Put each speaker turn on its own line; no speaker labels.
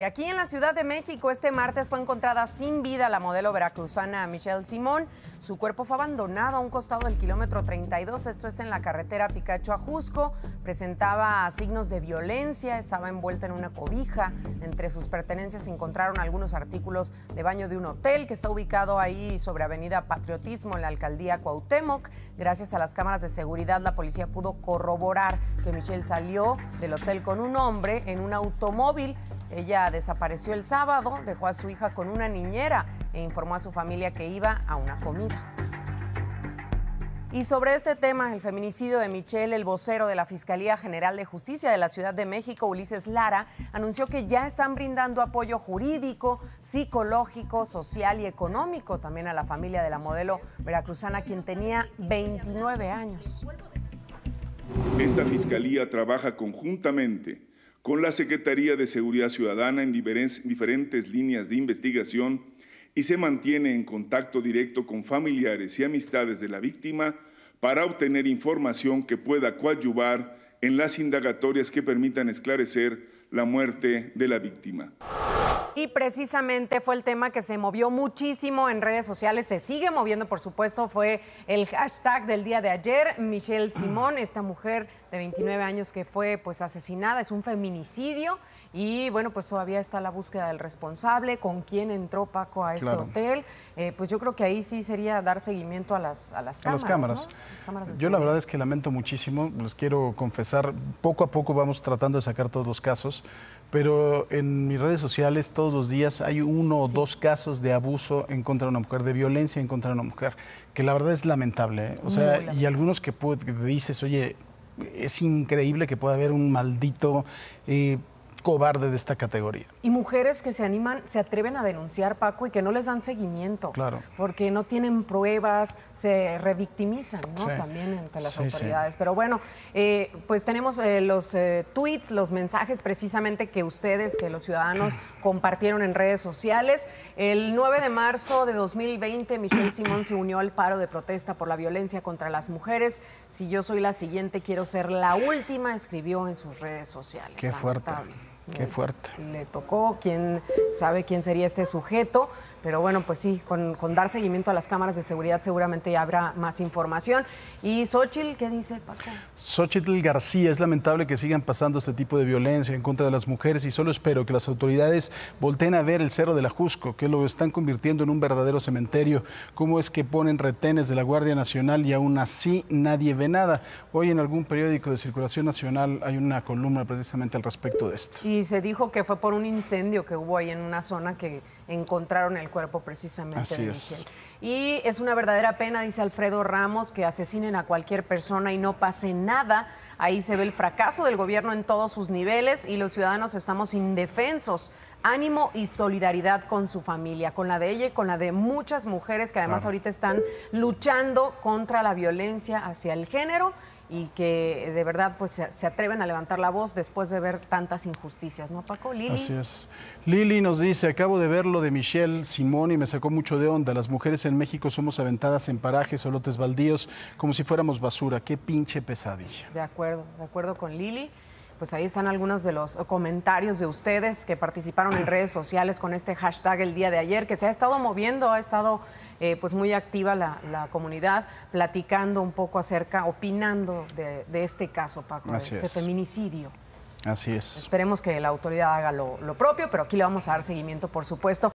Aquí en la Ciudad de México este martes fue encontrada sin vida la modelo veracruzana Michelle Simón. Su cuerpo fue abandonado a un costado del kilómetro 32, esto es en la carretera Picacho a Jusco. Presentaba signos de violencia, estaba envuelta en una cobija. Entre sus pertenencias se encontraron algunos artículos de baño de un hotel que está ubicado ahí sobre Avenida Patriotismo en la alcaldía Cuauhtémoc. Gracias a las cámaras de seguridad la policía pudo corroborar que Michelle salió del hotel con un hombre en un automóvil ella desapareció el sábado, dejó a su hija con una niñera e informó a su familia que iba a una comida. Y sobre este tema, el feminicidio de Michelle, el vocero de la Fiscalía General de Justicia de la Ciudad de México, Ulises Lara, anunció que ya están brindando apoyo jurídico, psicológico, social y económico también a la familia de la modelo veracruzana, quien tenía 29 años.
Esta Fiscalía trabaja conjuntamente con la Secretaría de Seguridad Ciudadana en diferentes líneas de investigación y se mantiene en contacto directo con familiares y amistades de la víctima para obtener información que pueda coadyuvar en las indagatorias que permitan esclarecer la muerte de la víctima.
Y precisamente fue el tema que se movió muchísimo en redes sociales, se sigue moviendo, por supuesto, fue el hashtag del día de ayer, Michelle Simón, esta mujer de 29 años que fue pues asesinada, es un feminicidio y bueno, pues todavía está la búsqueda del responsable, con quién entró Paco a este hotel. Eh, pues yo creo que ahí sí sería dar seguimiento a las, cámaras. A las cámaras. yo la
verdad es que lamento muchísimo, les quiero confesar, poco a poco vamos tratando de sacar todos los casos, pero en mis redes sociales todos los días hay uno o dos casos de abuso en contra de una mujer, de violencia en contra de una mujer, que la verdad es lamentable. ¿eh? O sea, y algunos que, dices, oye, es increíble que pueda haber un maldito... Eh, cobarde de esta categoría.
Y mujeres que se animan, se atreven a denunciar, Paco, y que no les dan seguimiento. Claro. Porque no tienen pruebas, se revictimizan, ¿no? También ante las autoridades. Pero bueno, eh, pues tenemos eh, los eh, tweets, los mensajes precisamente que ustedes, que los ciudadanos compartieron en redes sociales. El 9 de marzo de 2020, Michelle Simón se unió al paro de protesta por la violencia contra las mujeres. Si yo soy la siguiente, quiero ser la última, escribió en sus redes sociales. Qué fuerte. Qué fuerte. Le tocó, quién sabe quién sería este sujeto, pero bueno, pues sí, con, dar seguimiento a las cámaras de seguridad seguramente habrá más información. ¿Y Xochitl qué dice, Paco?
Xochitl García, es lamentable que sigan pasando este tipo de violencia en contra de las mujeres y solo espero que las autoridades volteen a ver el Cerro de la Jusco, que lo están convirtiendo en un verdadero cementerio. ¿Cómo es que ponen retenes de la Guardia Nacional y aún así nadie ve nada? Hoy en algún periódico de circulación nacional hay una columna precisamente al respecto de esto.
Y se dijo que fue por un incendio que hubo ahí en una zona que encontraron el cuerpo precisamente Y es una verdadera pena, dice Alfredo Ramos, que asesinen a cualquier persona y no pase nada. Ahí se ve el fracaso del gobierno en todos sus niveles y los ciudadanos estamos indefensos. Ánimo y solidaridad con su familia, con la de ella y con la de muchas mujeres que además ahorita están luchando contra la violencia hacia el género y que eh, de verdad pues se atreven a levantar la voz después de ver tantas injusticias, ¿no, Paco? Lili. Así
es. Lili nos dice, acabo de ver lo de Michelle Simón y me sacó mucho de onda. Las mujeres en México somos aventadas en parajes o lotes baldíos como si fuéramos basura. Qué pinche pesadilla.
De acuerdo, de acuerdo con Lili. Pues ahí están algunos de los comentarios de ustedes que participaron en redes sociales con este hashtag el día de ayer, que se ha estado moviendo, ha estado eh, pues muy activa la, comunidad, platicando un poco acerca, opinando de, este caso, Paco, de este feminicidio. Así es. Esperemos que la autoridad haga lo propio, pero aquí le vamos a dar seguimiento, por supuesto.